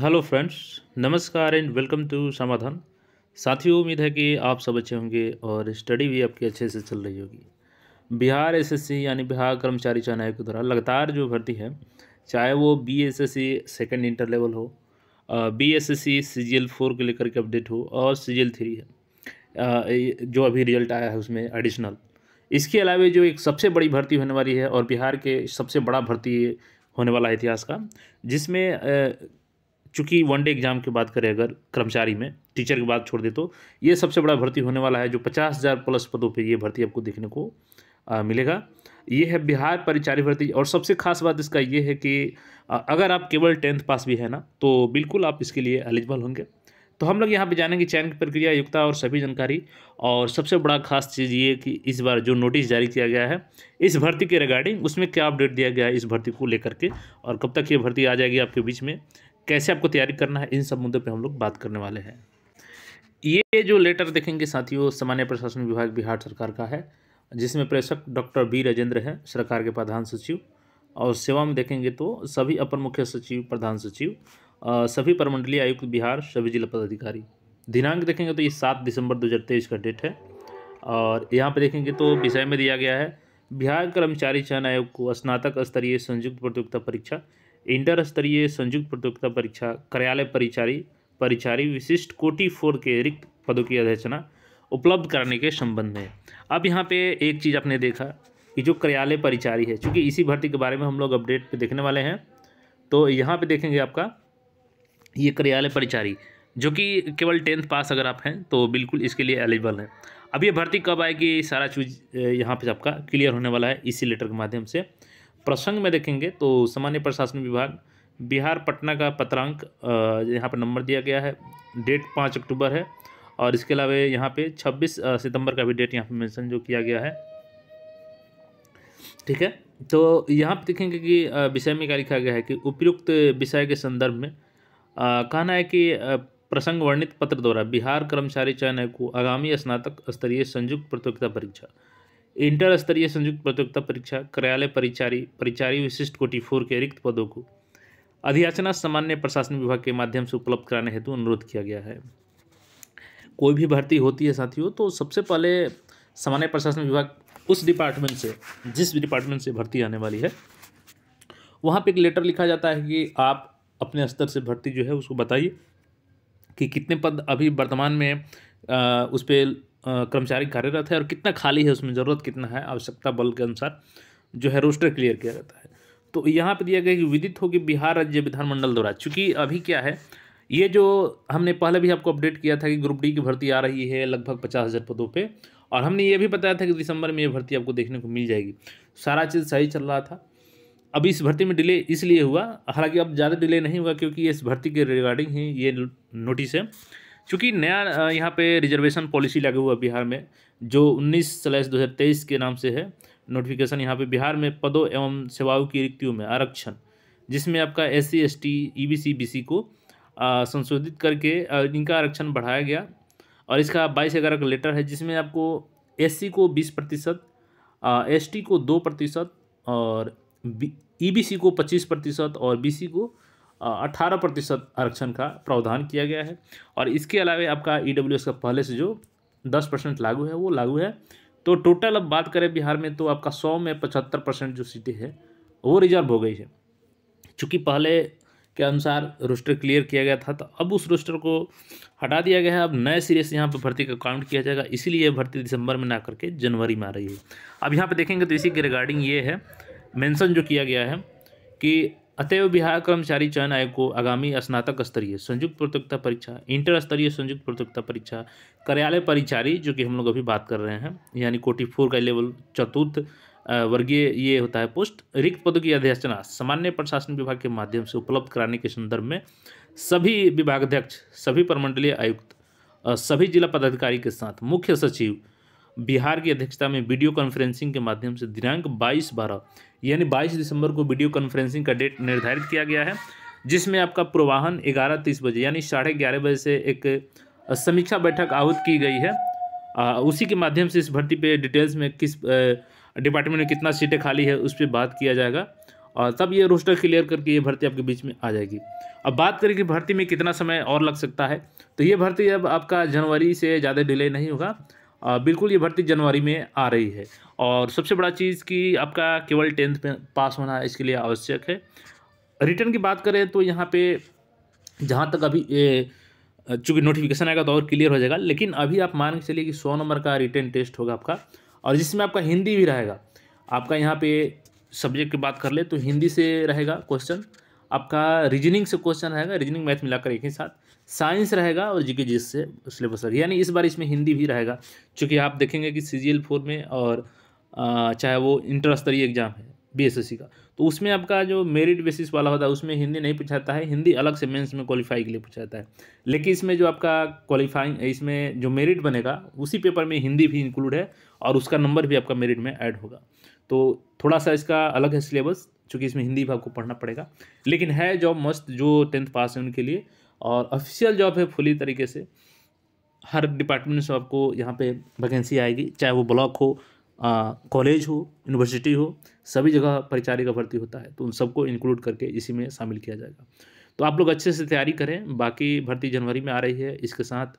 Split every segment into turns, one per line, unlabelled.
hello friends नमस्कार and welcome to Samadhan साथियों उम्मीद है कि आप सब अच्छे होंगे और स्टडी भी आपकी अच्छे से चल रही होगी बिहार एसएससी यानी बिहार कर्मचारी चयन आयोग के द्वारा लगातार जो भर्ती है चाहे वो B S S C second inter level हो B S S C four के लेकर के अपडेट हो और सी जी थ्री है जो अभी रिजल्ट आया है उसमें एडिशनल इसके अलावा जो एक सबसे बड़ी भर्ती होने वाली है और बिहार के सबसे बड़ा भर्ती होने वाला है इतिहास का जिसमें चूँकि डे एग्जाम की बात करें अगर कर्मचारी में टीचर की बात छोड़ दे तो ये सबसे बड़ा भर्ती होने वाला है जो पचास हज़ार प्लस पदों पर ये भर्ती आपको देखने को आ, मिलेगा ये है बिहार परिचारी भर्ती और सबसे खास बात इसका ये है कि अगर आप केवल टेंथ पास भी है ना तो बिल्कुल आप इसके लिए एलिजिबल होंगे तो हम लोग यहाँ पर जानेंगे चयन की प्रक्रिया युक्ता और सभी जानकारी और सबसे बड़ा खास चीज़ ये कि इस बार जो नोटिस जारी किया गया है इस भर्ती के रिगार्डिंग उसमें क्या अपडेट दिया गया है इस भर्ती को लेकर के और कब तक ये भर्ती आ जाएगी आपके बीच में कैसे आपको तैयारी करना है इन सब मुद्दों पर हम लोग बात करने वाले हैं ये जो लेटर देखेंगे साथियों सामान्य प्रशासन विभाग बिहार सरकार का है जिसमें प्रेषक डॉक्टर बी राजेंद्र हैं सरकार के प्रधान सचिव और सेवा में देखेंगे तो सभी अपर मुख्य सचिव प्रधान सचिव सभी परमंडलीय आयुक्त बिहार सभी जिला पदाधिकारी दिनांक देखेंगे तो ये सात दिसंबर दो का डेट है और यहाँ पर देखेंगे तो विषय में दिया गया है बिहार कर्मचारी चयन आयोग को स्नातक स्तरीय संयुक्त प्रतियोगिता परीक्षा इंटर स्तरीय संयुक्त प्रतियोगिता परीक्षा कार्यालय परिचारी परिचारी विशिष्ट कोटी फोर के रिक्त पदों की अध्यक्षना उपलब्ध कराने के संबंध में अब यहाँ पे एक चीज़ आपने देखा कि जो कार्यालय परिचारी है चूँकि इसी भर्ती के बारे में हम लोग अपडेट पे देखने वाले हैं तो यहाँ पे देखेंगे आपका ये कार्यालय परिचारी जो कि केवल टेंथ पास अगर आप हैं तो बिल्कुल इसके लिए एलिजिबल हैं अब ये भर्ती कब आएगी सारा चीज़ यहाँ पर आपका क्लियर होने वाला है इसी लेटर के माध्यम से प्रसंग में देखेंगे तो सामान्य प्रशासन विभाग बिहार पटना का पत्रांक यहाँ पर नंबर दिया गया है डेट पाँच अक्टूबर है और इसके अलावा यहाँ पे छब्बीस सितंबर का भी डेट यहाँ पे मेंशन जो किया गया है ठीक है तो यहाँ पर देखेंगे कि विषय में क्या लिखा गया है कि उपयुक्त विषय के संदर्भ में कहना है कि प्रसंग वर्णित पत्र द्वारा बिहार कर्मचारी चयन को आगामी स्नातक स्तरीय संयुक्त प्रतियोगिता परीक्षा इंटर स्तरीय संयुक्त प्रतियोगिता परीक्षा कार्यालय परिचारी परिचारी विशिष्ट कोटि फोर के रिक्त पदों को अधियाचना सामान्य प्रशासन विभाग के माध्यम से उपलब्ध कराने हेतु अनुरोध किया गया है कोई भी भर्ती होती है साथियों तो सबसे पहले सामान्य प्रशासन विभाग उस डिपार्टमेंट से जिस डिपार्टमेंट से भर्ती आने वाली है वहाँ पे एक लेटर लिखा जाता है कि आप अपने स्तर से भर्ती जो है उसको बताइए कि कितने पद अभी वर्तमान में आ, उस पर कर्मचारी कार्यरत है और कितना खाली है उसमें ज़रूरत कितना है आवश्यकता बल के अनुसार जो है रोस्टर क्लियर किया जाता है तो यहाँ पर दिया गया कि विदित होगी बिहार राज्य विधानमंडल द्वारा चूँकि अभी क्या है ये जो हमने पहले भी आपको अपडेट किया था कि ग्रुप डी की भर्ती आ रही है लगभग पचास हज़ार पदों पे और हमने ये भी बताया था कि दिसंबर में ये भर्ती आपको देखने को मिल जाएगी सारा चीज़ सही चल रहा था अब इस भर्ती में डिले इसलिए हुआ हालांकि अब ज़्यादा डिले नहीं हुआ क्योंकि ये इस भर्ती के रिगार्डिंग ही ये नोटिस है चूँकि नया यहाँ पे रिजर्वेशन पॉलिसी लागू हुआ बिहार में जो उन्नीस सलाइस दो के नाम से है नोटिफिकेशन यहाँ पे बिहार में पदों एवं सेवाओं की रिक्तियों में आरक्षण जिसमें आपका S C S T E B C B C को संशोधित करके इनका आरक्षण बढ़ाया गया और इसका बाईस ग्यारह का लेटर है जिसमें आपको एस सी को बीस प्रतिशत एस टी को दो प्रतिशत और ई बी सी को पच्चीस प्रतिशत और बी सी को अट्ठारह प्रतिशत आरक्षण का प्रावधान किया गया है और इसके अलावा आपका ई e का पहले से जो दस परसेंट लागू है वो लागू है तो टोटल अब बात करें बिहार में तो आपका सौ में पचहत्तर परसेंट जो सीटें हैं वो रिजर्व हो गई है चूँकि पहले के अनुसार रोस्टर क्लियर किया गया था तो अब उस रोस्टर को हटा दिया गया है अब नए सिरे से यहाँ पर भर्ती का काउंट किया जाएगा इसीलिए भर्ती दिसंबर में ना करके जनवरी में आ रही है अब यहाँ पर देखेंगे तो इसी के रिगार्डिंग ये है मेंशन जो किया गया है कि अतएव बिहार कर्मचारी चयन आयोग को आगामी स्नातक स्तरीय संयुक्त प्रतियोगिता परीक्षा इंटर स्तरीय संयुक्त प्रतियोगिता परीक्षा कार्यालय परिचारी जो कि हम लोग अभी बात कर रहे हैं यानी कोटी फोर का लेवल चतुर्थ वर्गीय ये होता है पोस्ट रिक्त पदों की अध्यक्षना सामान्य प्रशासन विभाग के माध्यम से उपलब्ध कराने के संदर्भ में सभी विभागाध्यक्ष सभी प्रमंडलीय आयुक्त सभी जिला पदाधिकारी के साथ मुख्य सचिव बिहार की अध्यक्षता में वीडियो कॉन्फ्रेंसिंग के माध्यम से दिनांक बाईस बारह यानी बाईस दिसंबर को वीडियो कॉन्फ्रेंसिंग का डेट निर्धारित किया गया है जिसमें आपका प्रवाहन ग्यारह तीस बजे यानी साढ़े ग्यारह बजे से एक समीक्षा बैठक आहूत की गई है आ, उसी के माध्यम से इस भर्ती पे डिटेल्स में किस डिपार्टमेंट में कितना सीटें खाली है उस पर बात किया जाएगा और तब ये रोस्टर क्लियर करके ये भर्ती आपके बीच में आ जाएगी अब बात करें कि भर्ती में कितना समय और लग सकता है तो ये भर्ती अब आपका जनवरी से ज़्यादा डिले नहीं होगा बिल्कुल ये भर्ती जनवरी में आ रही है और सबसे बड़ा चीज़ कि आपका केवल टेंथ में पास होना इसके लिए आवश्यक है रिटर्न की बात करें तो यहाँ पे जहाँ तक अभी ए, चूँकि नोटिफिकेशन आएगा तो और क्लियर हो जाएगा लेकिन अभी आप मान के चलिए कि सौ नंबर का रिटर्न टेस्ट होगा आपका और जिसमें आपका हिंदी भी रहेगा आपका यहाँ पे सब्जेक्ट की बात कर ले तो हिंदी से रहेगा क्वेश्चन आपका रीजनिंग से क्वेश्चन रहेगा रीजनिंग मैथ मिलाकर एक ही साथ साइंस रहेगा और जीके जी से सिलेबस रहेगा यानी इस बार इसमें हिंदी भी रहेगा चूँकि आप देखेंगे कि सी जी एल फोर में और चाहे वो इंटर स्तरीय एग्जाम है बी एस एस सी का तो उसमें आपका जो मेरिट बेसिस वाला होता है उसमें हिंदी नहीं पूछाता है हिंदी अलग से मेंस में क्वालिफाई के लिए पूछाता है लेकिन इसमें जो आपका क्वालिफाइंग इसमें जो मेरिट बनेगा उसी पेपर में हिंदी भी इंक्लूड है और उसका नंबर भी आपका मेरिट में ऐड होगा तो थोड़ा सा इसका अलग है सिलेबस चूँकि इसमें हिंदी भी आपको पढ़ना पड़ेगा लेकिन है जॉब मस्त जो टेंथ पास है उनके लिए और ऑफिशियल जॉब है फुली तरीके से हर डिपार्टमेंट से आपको यहाँ पे वैकेंसी आएगी चाहे वो ब्लॉक हो कॉलेज हो यूनिवर्सिटी हो सभी जगह परिचारी का भर्ती होता है तो उन सबको इंक्लूड करके इसी में शामिल किया जाएगा तो आप लोग अच्छे से तैयारी करें बाकी भर्ती जनवरी में आ रही है इसके साथ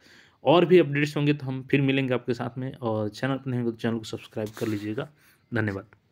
और भी अपडेट्स होंगे तो हम फिर मिलेंगे आपके साथ में और चैनल पर नहीं तो चैनल को सब्सक्राइब कर लीजिएगा धन्यवाद